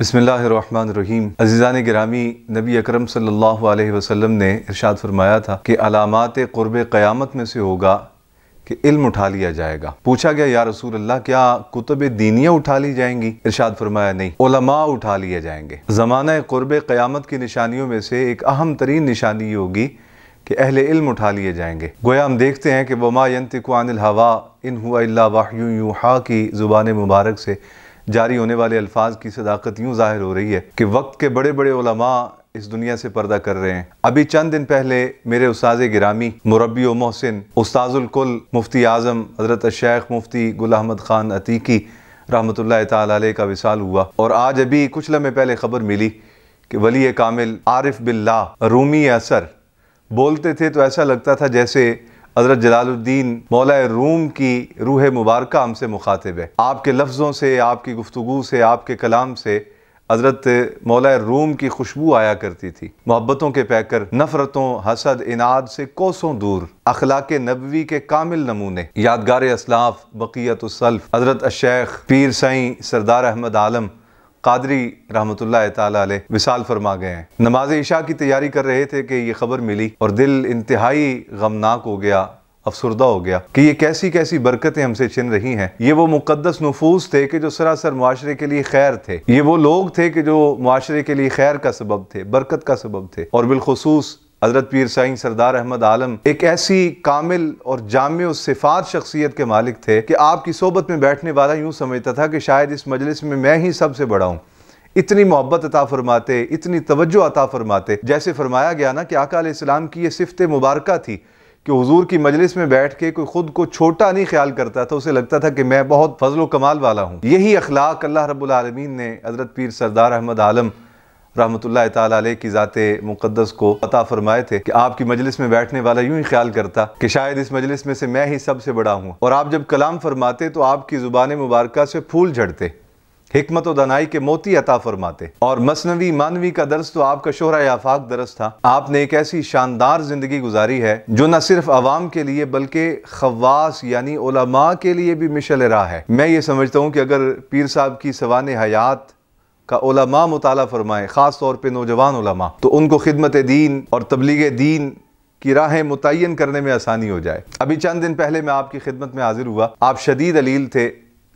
बसमीम अजीज़ान ग्रामी नबी अकरम सल्लल्लाहु अलैहि वसल्लम ने इरशाद फरमाया था कि अलामत क़ुरब क़यामत में से होगा कि इल्म उठा लिया जाएगा पूछा गया या रसूल अल्लाह क्या कुतब दीनियाँ उठा ली जाएंगी इरशाद फरमाया नहीं ओलमा उठा लिए जाएंगे ज़माना क़ुरब क़यामत की निशानियों में से एक अहम तरीन निशानी होगी कि अहल इल्म उठा लिए जाएंगे गोया हम देखते हैं कि वमा यंतिकुआनिल हवा इन हुआ वाह यूँ हा की ज़ुबान मुबारक से जारी होने वाले अल्फाज की सदाकत यूँ ज़ाहिर हो रही है कि वक्त के बड़े बड़े उलमा इस दुनिया से पर्दा कर रहे हैं अभी चंद दिन पहले मेरे उसाज गिरामी मुरबी मोहसिन उस्ताजुलकुल मुफ्ती आज़म हज़रत शेख मुफ्ती गुल अहमद ख़ान अतीकी रहमत ताल का विशाल हुआ और आज अभी कुछ लम्हे पहले ख़बर मिली कि वली कामिल आरिफ बिल्ला रूमी असर बोलते थे तो ऐसा लगता था जैसे हज़रत जलालुद्दीन मौला रूम की रूह मुबारक हमसे मुखातिब है आपके लफ्ज़ों से आपकी गुफ्तु से आपके कलाम से हज़रत मौला रूम की खुशबू आया करती थी मोहब्बतों के पैकर नफ़रतों हसद इनाद से कोसों दूर अखलाक नबवी के कामिल नमूने यादगार असलाफ बक़ीत सल्फ़ हज़रत अशेख पीर सईं सरदार अहमद आलम कादरी रहमत तशाल विशाल फरमा गए हैं नमाज ईशा की तैयारी कर रहे थे कि ये खबर मिली और दिल इंतहाई गमनाक हो गया अफसरदा हो गया कि ये कैसी कैसी बरकतें हमसे छिन रही हैं ये वो मुकदस नफूस थे कि जो सरासर मुआरे के लिए खैर थे ये वो लोग थे कि जो मुआरे के लिए खैर का सबब थे बरकत का सबब थे और बिलखसूस हज़रत पीर साई सरदार अहमद आलम एक ऐसी कामिल और जाम सिफात शख्सियत के मालिक थे कि आपकी सोबत में बैठने वाला यूँ समझता था कि शायद इस मजलिस में मैं ही सबसे बड़ा हूँ इतनी मोहब्बत अता फरमाते इतनी तवज्जो अता फरमाते जैसे फरमाया गया ना कि आका आसमाम की ये सिफत मुबारक थी कि हुजूर की मजलिस में बैठ के कोई ख़ुद को छोटा नहीं ख्याल करता था उसे लगता था कि मैं बहुत फजलो कमाल वाला हूँ यही अखलाक अल्लाह रबालमीन ने हज़रत पीर सरदार अहमद आलम रहमत ला की ज़ात मुक़दस को पता फरमाए थे कि आपकी मजलिस में बैठने वाला यूँ ही ख्याल करता कि शायद इस मजलिस में से मैं ही सबसे बड़ा हूँ और आप जब कलाम फरमाते तो आपकी ज़ुबान मुबारक से फूल झड़ते हमत दनाई के मोती अता फरमाते और मसनवी मानवी का दर्स तो आपका शोहरा आफाक दरस था आपने एक ऐसी शानदार ज़िंदगी गुजारी है जो न सिर्फ आवाम के लिए बल्कि खवास यानी के लिए भी मिशल रहा है मैं ये समझता हूँ कि अगर पीर साहब की सवान हयात का ओलमा फरमाए फरमाएँ ख़ास तौर पर नौजवान ओलमा तो उनको खिदमत दीन और तबलीग दीन की राहें मुतन करने में आसानी हो जाए अभी चंद दिन पहले मैं आपकी खिदमत में हाजिर हुआ आप शदीद अलील थे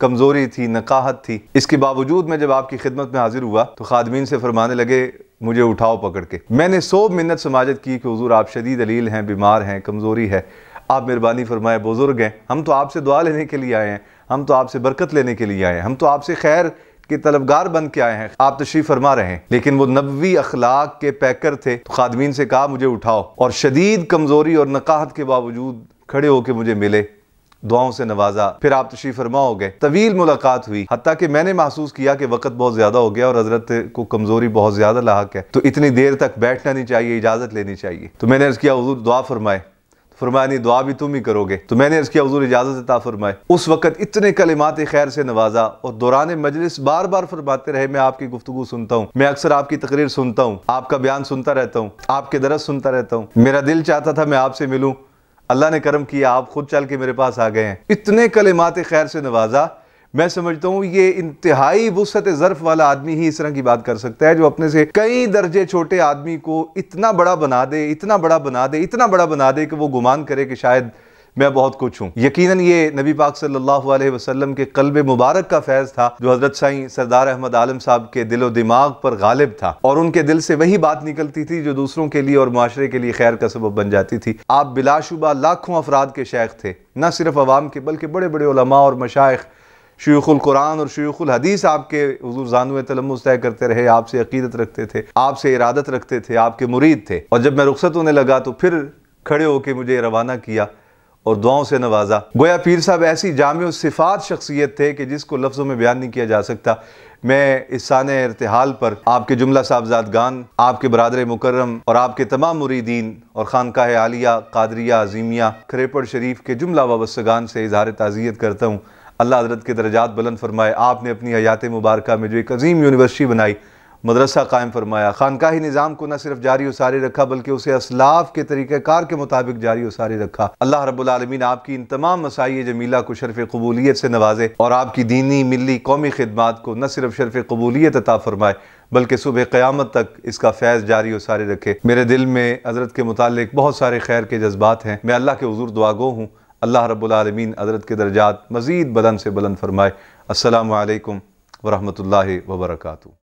कमज़ोरी थी नकाहत थी इसके बावजूद मैं जब आपकी खिदमत में हाजिर हुआ तो खादमीन से फरमाने लगे मुझे उठाओ पकड़ के मैंने सो मिन्नत समाजत की कि हजूर आप शदीद अलील हैं बीमार हैं कमज़ोरी है आप मेहरबानी फरमाए बुज़ुर्ग हैं हम तो आपसे दुआ लेने के लिए आए हैं हम तो आपसे बरकत लेने के लिए आए हैं हम तो आपसे खैर के तलबगार बन के आए हैं आप तशरीफ फरमा रहे हैं लेकिन वो नबी अखलाक के पैकर थे तो खादमीन से कहा मुझे उठाओ और शदीद कमजोरी और नकाहत के बावजूद खड़े होके मुझे मिले दुआओं से नवाजा फिर आप तशरी फरमा हो गए तवील मुलाकात हुई हती कि मैंने महसूस किया कि वक्त बहुत ज्यादा हो गया और हजरत को कमजोरी बहुत ज्यादा लाक है तो इतनी देर तक बैठना नहीं चाहिए इजाजत लेनी चाहिए तो मैंने उसकी दुआ फरमाए फरमानी दुआ भी तुम ही करोगे तो मैंने इसकी हजूर इजाज़त अता फरमाए उस वक्त इतने कलिमात खैर से नवाजा और दौरान मजलिस बार बार फरमाते रहे मैं आपकी गुफ्तु सुनता हूँ मैं अक्सर आपकी तकरीर सुनता हूँ आपका बयान सुनता रहता हूँ आपके दरस सुनता रहता हूँ मेरा दिल चाहता था मैं आपसे मिलूँ अल्लाह ने करम किया आप खुद चल के मेरे पास आ गए हैं इतने कलिमात खैर से नवाजा मैं समझता हूँ ये इंतहाई वसत ज़र्फ़ वाला आदमी ही इस तरह की बात कर सकता है जो अपने से कई दर्जे छोटे आदमी को इतना बड़ा बना दे इतना बड़ा बना दे इतना बड़ा बना दे कि वो गुमान करे कि शायद मैं बहुत कुछ हूँ यकीनन ये नबी पाक सल्लल्लाहु अलैहि वसल्लम के कल्ब मुबारक का फैज़ था जो हज़रत साईं सरदार अहमद आलम साहब के दिलो दिमाग पर गालिब था और उनके दिल से वही बात निकलती थी जो दूसरों के लिए और माशरे के लिए खैर का सबब बन जाती थी आप बिलाशुबा लाखों अफराद के शेख थे न सिर्फ आवाम के बल्कि बड़े बड़े और मशाइ कुरान और शुरुल हदीस आपके हजूर जानू तलमस तय करते रहे आपसे अकीदत रखते थे आपसे इरादत रखते थे आपके मुरीद थे और जब मैं रुखसत होने लगा तो फिर खड़े होके मुझे रवाना किया और दुआओं से नवाजा गोया पीर साहब ऐसी जाम सिफात शख्सियत थे कि जिसको लफ्ज़ों में बयान नहीं किया जा सकता मैं सान इरतहाल पर आपके जुमला साहबजाद गान आपके बरदर मुकर्रम और आपके तमाम मुरीदीन और ख़ानका आलिया कादरिया अजीमिया खरेपड़ शरीफ के जुमला वाबस्तगान से इजहार तज़ियत करता हूँ अल्लाह हजरत के दर्जात बुलंद फरमाए आपने अपनी हयात मुबारक में जो एक अजीम यूनिवर्सिटी बनाई मदरसा कायम फरमाया ही निज़ाम को न सिर्फ जारी व सारी रखा बल्कि उसे असलाफ के तरीक़ार के मुताबिक जारी व रखा अल्लाह रबालमीन आपकी इन तमाम मसाई जमीला को शरफ़ कबूलीत से नवाजे और आपकी दीनी मिली कौमी खिदमत को न सिर्फ शरफ़ कबूलीत अता फरमाए बल्कि सुबह क़्यामत तक इसका फैज़ जारी व सारे रखे मेरे दिल में हज़रत के मुतल बहुत सारे खैर के जज्बात हैं मैं अल्लाह के हजूर दुआगो हूँ अल्लाह रब्लमीन अदरत के दर्जात मज़ीद बलंद से बुलंद फरमाए अल्लाम वरहमल वर्का